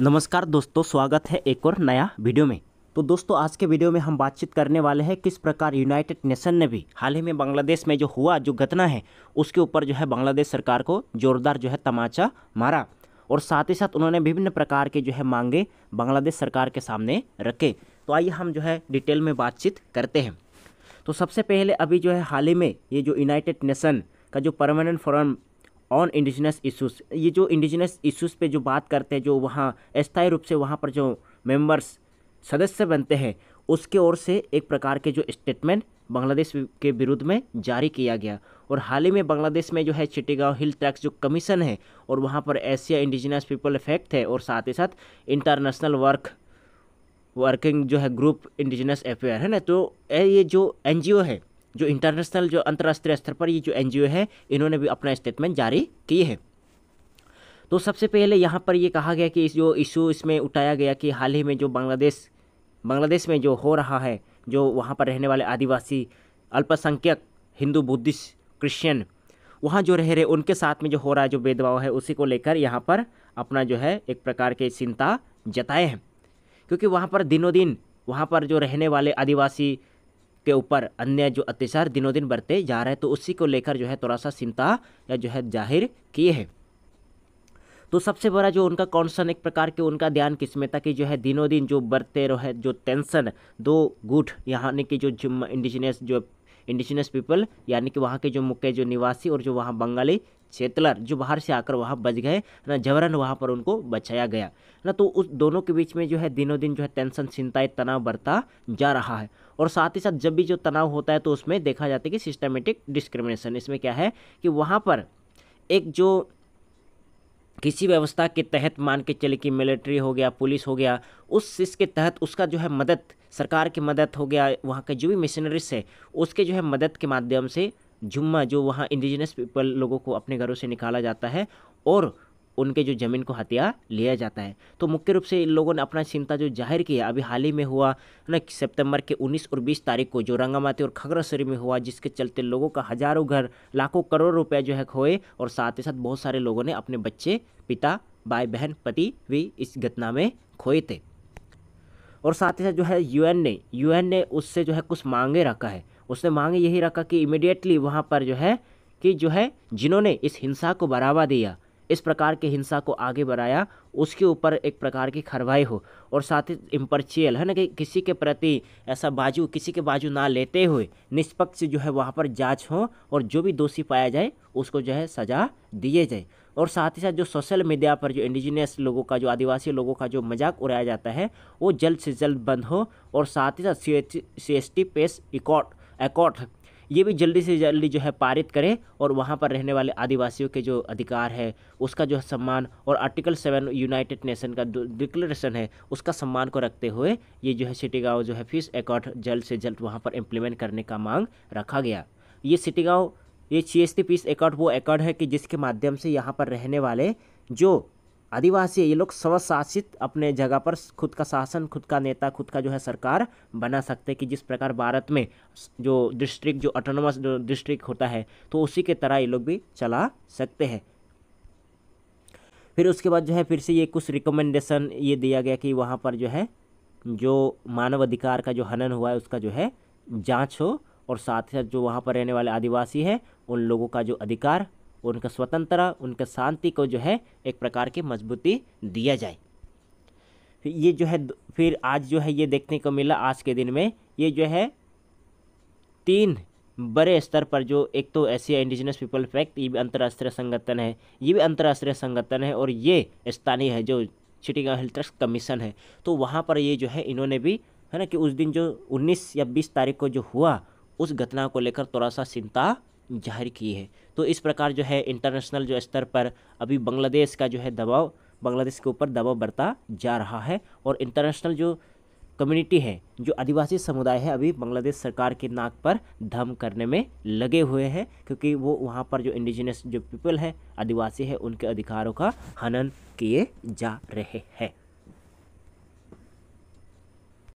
नमस्कार दोस्तों स्वागत है एक और नया वीडियो में तो दोस्तों आज के वीडियो में हम बातचीत करने वाले हैं किस प्रकार यूनाइटेड नेशन ने भी हाल ही में बांग्लादेश में जो हुआ जो घटना है उसके ऊपर जो है बांग्लादेश सरकार को जोरदार जो है तमाचा मारा और साथ ही साथ उन्होंने विभिन्न प्रकार के जो है मांगे बांग्लादेश सरकार के सामने रखे तो आइए हम जो है डिटेल में बातचीत करते हैं तो सबसे पहले अभी जो है हाल ही में ये जो यूनाइटेड नेशन का जो permanent forum on indigenous issues ये जो इंडिजिनस इशूज़ पे जो बात करते हैं जो वहाँ स्थायी रूप से वहाँ पर जो मेंबर्स सदस्य बनते हैं उसके ओर से एक प्रकार के जो स्टेटमेंट बांग्लादेश के विरुद्ध में जारी किया गया और हाल ही में बांग्लादेश में जो है चिटेगांव हिल ट्रैक्स जो कमीशन है और वहाँ पर एशिया इंडिजिनस पीपल इफेक्ट है और साथ ही साथ इंटरनेशनल वर्क वर्किंग जो है ग्रुप इंडिजिनस अफेयर है ना तो ये जो एन है जो इंटरनेशनल जो अंतर्राष्ट्रीय स्तर पर ये जो एन है इन्होंने भी अपना स्टेटमेंट जारी किए हैं तो सबसे पहले यहाँ पर ये कहा गया कि इस जो इशू इसमें उठाया गया कि हाल ही में जो बांग्लादेश बांग्लादेश में जो हो रहा है जो वहाँ पर रहने वाले आदिवासी अल्पसंख्यक हिंदू बुद्धिस्ट क्रिश्चियन वहाँ जो रह रहे उनके साथ में जो हो रहा है जो भेदभाव है उसी को लेकर यहाँ पर अपना जो है एक प्रकार के चिंता जताए हैं क्योंकि वहाँ पर दिनों दिन वहाँ पर जो रहने वाले आदिवासी के ऊपर अन्य जो अत्याचार दिनों दिन बढ़ते जा रहे हैं तो उसी को लेकर जो है थोड़ा सा चिंता या जो है जाहिर किए हैं तो सबसे बड़ा जो उनका कॉन्सर्न एक प्रकार के उनका ध्यान किसमें था कि जो है दिनों दिन जो बढ़ते रहे जो टेंशन दो गुट यहाँ की जो इंडिजिनियस जो इंडिजिनस पीपल यानी कि वहाँ के जो मुख्य जो निवासी और जो वहाँ बंगाली चेतलर जो बाहर से आकर वहाँ बच गए ना जबरन वहाँ पर उनको बचाया गया ना तो उस दोनों के बीच में जो है दिनों दिन जो है टेंशन चिंताएँ तनाव बढ़ता जा रहा है और साथ ही साथ जब भी जो तनाव होता है तो उसमें देखा जाता है कि सिस्टमेटिक डिस्क्रिमिनेशन इसमें क्या है कि वहाँ पर एक जो किसी व्यवस्था के तहत मान के चले कि मिलिट्री हो गया पुलिस हो गया उस इसके तहत उसका जो है मदद सरकार की मदद हो गया वहाँ के जो भी मिशनरीज है उसके जो है मदद के माध्यम से जुम्मा जो वहाँ इंडिजिनस पीपल लोगों को अपने घरों से निकाला जाता है और उनके जो ज़मीन को हथिया लिया जाता है तो मुख्य रूप से इन लोगों ने अपना चिंता जो जाहिर किया अभी हाल ही में हुआ ना सितंबर के 19 और 20 तारीख को जो रंगामाती और खगरासरी में हुआ जिसके चलते लोगों का हज़ारों घर लाखों करोड़ रुपए जो है खोए और साथ ही साथ बहुत सारे लोगों ने अपने बच्चे पिता भाई बहन पति भी इस घटना में खोए थे और साथ ही साथ जो है यू ने यू ने उससे जो है कुछ मांगे रखा है उसने मांगे यही रखा कि इमिडिएटली वहाँ पर जो है कि जो है जिन्होंने इस हिंसा को बढ़ावा दिया इस प्रकार के हिंसा को आगे बढ़ाया उसके ऊपर एक प्रकार की कार्रवाई हो और साथ ही इम्पर्चियल है ना कि किसी के प्रति ऐसा बाजू किसी के बाजू ना लेते हुए निष्पक्ष जो है वहाँ पर जांच हो और जो भी दोषी पाया जाए उसको जो है सज़ा दिए जाए और साथ ही साथ जो सोशल मीडिया पर जो इंडिजिनियस लोगों का जो आदिवासी लोगों का जो मजाक उड़ाया जाता है वो जल्द से जल्द बंद हो और साथ ही साथ C S T peace accord accord ये भी जल्दी से जल्दी जो है पारित करें और वहाँ पर रहने वाले आदिवासियों के जो अधिकार है उसका जो सम्मान और आर्टिकल सेवन यूनाइटेड नेशन का डिक्लेरेशन है उसका सम्मान को रखते हुए ये जो है गाँव जो है फीस एकॉर्ड जल्द से जल्द वहाँ पर इम्प्लीमेंट करने का मांग रखा गया ये गाँव ये C S T peace accord वो एकॉर्ड है कि जिसके माध्यम से यहाँ पर रहने वाले जो आदिवासी ये लोग स्वशासित अपने जगह पर खुद का शासन खुद का नेता खुद का जो है सरकार बना सकते कि जिस प्रकार भारत में जो डिस्ट्रिक्ट जो ऑटोनोमस डिस्ट्रिक्ट होता है तो उसी के तरह ये लोग भी चला सकते हैं फिर उसके बाद जो है फिर से ये कुछ रिकमेंडेशन ये दिया गया कि वहाँ पर जो है जो मानवाधिकार का जो हनन हुआ है उसका जो है जाँच हो और साथ ही साथ जो वहाँ पर रहने वाले आदिवासी हैं उन लोगों का जो अधिकार उनका स्वतंत्रता उनका शांति को जो है एक प्रकार की मजबूती दिया जाए ये जो है फिर आज जो है ये देखने को मिला आज के दिन में ये जो है तीन बड़े स्तर पर जो एक तो एशिया इंडिजिनस पीपल फैक्ट ये भी अंतर्राष्ट्रीय संगठन है ये भी अंतर्राष्ट्रीय संगठन है और ये स्थानीय है जो चिटिगा हिल ट्रस्ट कमीशन है तो वहाँ पर ये जो है इन्होंने भी है ना कि उस दिन जो 19 या 20 तारीख को जो हुआ उस घटना को लेकर थोड़ा सा चिंता जाहिर की है तो इस प्रकार जो है इंटरनेशनल जो स्तर पर अभी बांग्लादेश का जो है दबाव बांग्लादेश के ऊपर दबाव बढ़ता जा रहा है और इंटरनेशनल जो कम्युनिटी है जो आदिवासी समुदाय है अभी बांग्लादेश सरकार के नाक पर धम करने में लगे हुए हैं क्योंकि वो वहाँ पर जो इंडिजिनस जो पीपल है आदिवासी है उनके अधिकारों का हनन किए जा रहे हैं